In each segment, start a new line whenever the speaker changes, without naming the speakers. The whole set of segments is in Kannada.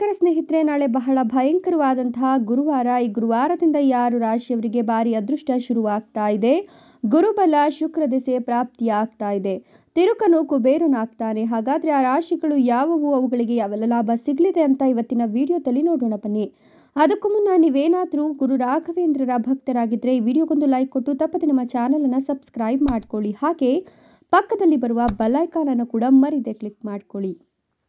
ನಮಸ್ಕಾರ ಸ್ನೇಹಿತರೆ ನಾಳೆ ಬಹಳ ಭಯಂಕರವಾದಂತಹ ಗುರುವಾರ ಈ ಗುರುವಾರದಿಂದ ಯಾರು ರಾಶಿಯವರಿಗೆ ಭಾರಿ ಅದೃಷ್ಟ ಶುರುವಾಗ್ತಾ ಇದೆ ಗುರುಬಲ ಶುಕ್ರ ದಿಸೆ ಪ್ರಾಪ್ತಿಯಾಗ್ತಾ ಇದೆ ತಿರುಕನು ಕುಬೇರನಾಗ್ತಾನೆ ಹಾಗಾದರೆ ಆ ರಾಶಿಗಳು ಯಾವುವು ಅವುಗಳಿಗೆ ಯಾವೆಲ್ಲ ಲಾಭ ಸಿಗಲಿದೆ ಅಂತ ಇವತ್ತಿನ ವಿಡಿಯೋದಲ್ಲಿ ನೋಡೋಣ ಬನ್ನಿ ಅದಕ್ಕೂ ಮುನ್ನ ನೀವೇನಾದರೂ ಗುರು ರಾಘವೇಂದ್ರರ ಭಕ್ತರಾಗಿದ್ದರೆ ಈ ವಿಡಿಯೋಗೊಂದು ಲೈಕ್ ಕೊಟ್ಟು ತಪ್ಪದೆ ನಮ್ಮ ಚಾನಲನ್ನು ಸಬ್ಸ್ಕ್ರೈಬ್ ಮಾಡ್ಕೊಳ್ಳಿ ಹಾಗೆ ಪಕ್ಕದಲ್ಲಿ ಬರುವ ಬೆಲ್ ಐಕಾನನ್ನು ಕೂಡ ಮರಿದೆ ಕ್ಲಿಕ್ ಮಾಡ್ಕೊಳ್ಳಿ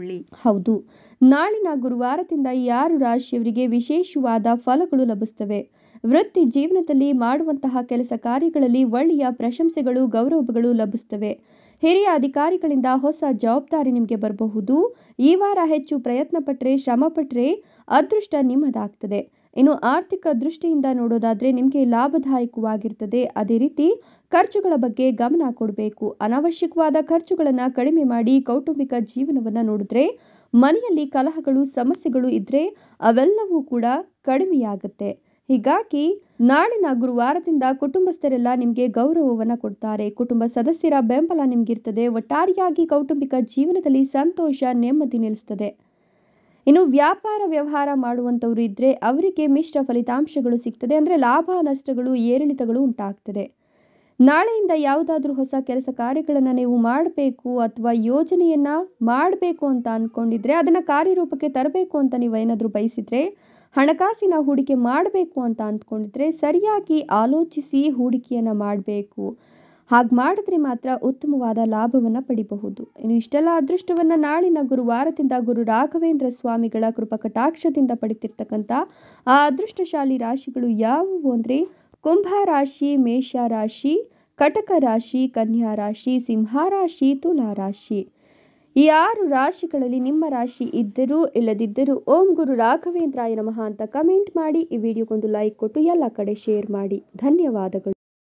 ಮಾಡಿಕೊಳ್ಳಿ ಹೌದು ನಾಳಿನ
ಗುರುವಾರದಿಂದ ಈ ಆರು ರಾಶಿಯವರಿಗೆ ವಿಶೇಷವಾದ ಫಲಗಳು ಲಭಿಸುತ್ತವೆ ವೃತ್ತಿ ಜೀವನದಲ್ಲಿ ಮಾಡುವಂತಹ ಕೆಲಸ ಕಾರ್ಯಗಳಲ್ಲಿ ಒಳ್ಳೆಯ ಪ್ರಶಂಸೆಗಳು ಗೌರವಗಳು ಲಭಿಸುತ್ತವೆ ಹಿರಿಯ ಅಧಿಕಾರಿಗಳಿಂದ ಹೊಸ ಜವಾಬ್ದಾರಿ ನಿಮಗೆ ಬರಬಹುದು ಈ ವಾರ ಹೆಚ್ಚು ಪ್ರಯತ್ನ ಪಟ್ಟರೆ ಶ್ರಮ ಅದೃಷ್ಟ ನಿಮ್ಮದಾಗ್ತದೆ ಇನ್ನು ಆರ್ಥಿಕ ದೃಷ್ಟಿಯಿಂದ ನೋಡೋದಾದರೆ ನಿಮಗೆ ಲಾಭದಾಯಕವಾಗಿರ್ತದೆ ಅದೇ ರೀತಿ ಖರ್ಚುಗಳ ಬಗ್ಗೆ ಗಮನ ಕೊಡಬೇಕು ಅನಾವಶ್ಯಕವಾದ ಖರ್ಚುಗಳನ್ನು ಕಡಿಮೆ ಮಾಡಿ ಕೌಟುಂಬಿಕ ಜೀವನವನ್ನು ನೋಡಿದ್ರೆ ಮನೆಯಲ್ಲಿ ಕಲಹಗಳು ಸಮಸ್ಯೆಗಳು ಇದ್ದರೆ ಅವೆಲ್ಲವೂ ಕೂಡ ಕಡಿಮೆಯಾಗುತ್ತೆ ಹೀಗಾಗಿ ನಾಳಿನ ಗುರುವಾರದಿಂದ ಕುಟುಂಬಸ್ಥರೆಲ್ಲ ನಿಮಗೆ ಗೌರವವನ್ನು ಕೊಡ್ತಾರೆ ಕುಟುಂಬ ಸದಸ್ಯರ ಬೆಂಬಲ ನಿಮಗಿರ್ತದೆ ಒಟ್ಟಾರೆಯಾಗಿ ಕೌಟುಂಬಿಕ ಜೀವನದಲ್ಲಿ ಸಂತೋಷ ನೆಮ್ಮದಿ ನಿಲ್ಲಿಸ್ತದೆ ಇನ್ನು ವ್ಯಾಪಾರ ವ್ಯವಹಾರ ಮಾಡುವಂಥವ್ರು ಇದ್ದರೆ ಅವರಿಗೆ ಮಿಶ್ರ ಫಲಿತಾಂಶಗಳು ಸಿಗ್ತದೆ ಅಂದರೆ ಲಾಭ ನಷ್ಟಗಳು ಏರಿಳಿತಗಳು ಉಂಟಾಗ್ತದೆ ನಾಳೆಯಿಂದ ಯಾವುದಾದ್ರೂ ಹೊಸ ಕೆಲಸ ಕಾರ್ಯಗಳನ್ನು ನೀವು ಮಾಡಬೇಕು ಅಥವಾ ಯೋಜನೆಯನ್ನು ಮಾಡಬೇಕು ಅಂತ ಅಂದ್ಕೊಂಡಿದ್ರೆ ಅದನ್ನು ಕಾರ್ಯರೂಪಕ್ಕೆ ತರಬೇಕು ಅಂತ ನೀವು ಏನಾದರೂ ಬಯಸಿದರೆ ಹಣಕಾಸಿನ ಹೂಡಿಕೆ ಮಾಡಬೇಕು ಅಂತ ಅಂದ್ಕೊಂಡಿದ್ರೆ ಸರಿಯಾಗಿ ಆಲೋಚಿಸಿ ಹೂಡಿಕೆಯನ್ನು ಮಾಡಬೇಕು ಹಾಗೆ ಮಾಡಿದ್ರೆ ಮಾತ್ರ ಉತ್ತಮವಾದ ಲಾಭವನ್ನು ಪಡಿಬಹುದು ಇನ್ನು ಇಷ್ಟೆಲ್ಲ ಅದೃಷ್ಟವನ್ನು ನಾಳಿನ ಗುರುವಾರದಿಂದ ಗುರು ರಾಘವೇಂದ್ರ ಸ್ವಾಮಿಗಳ ಕೃಪಕಟಾಕ್ಷದಿಂದ ಪಡಿತಿರ್ತಕ್ಕಂಥ ಆ ಅದೃಷ್ಟಶಾಲಿ ರಾಶಿಗಳು ಯಾವುವು ಅಂದರೆ ಕುಂಭ ರಾಶಿ ಮೇಷ ರಾಶಿ ಕಟಕ ರಾಶಿ ಕನ್ಯಾ ರಾಶಿ ಸಿಂಹ ರಾಶಿ ತುಲಾ ರಾಶಿ ಈ ಆರು ರಾಶಿಗಳಲ್ಲಿ ನಿಮ್ಮ ರಾಶಿ ಇದ್ದರೂ ಇಲ್ಲದಿದ್ದರೂ ಓಂ ಗುರು ರಾಘವೇಂದ್ರಾಯ ನಮಃ ಅಂತ ಕಮೆಂಟ್ ಮಾಡಿ ಈ ವಿಡಿಯೋಗೊಂದು ಲೈಕ್ ಕೊಟ್ಟು ಎಲ್ಲ ಕಡೆ ಶೇರ್ ಮಾಡಿ ಧನ್ಯವಾದಗಳು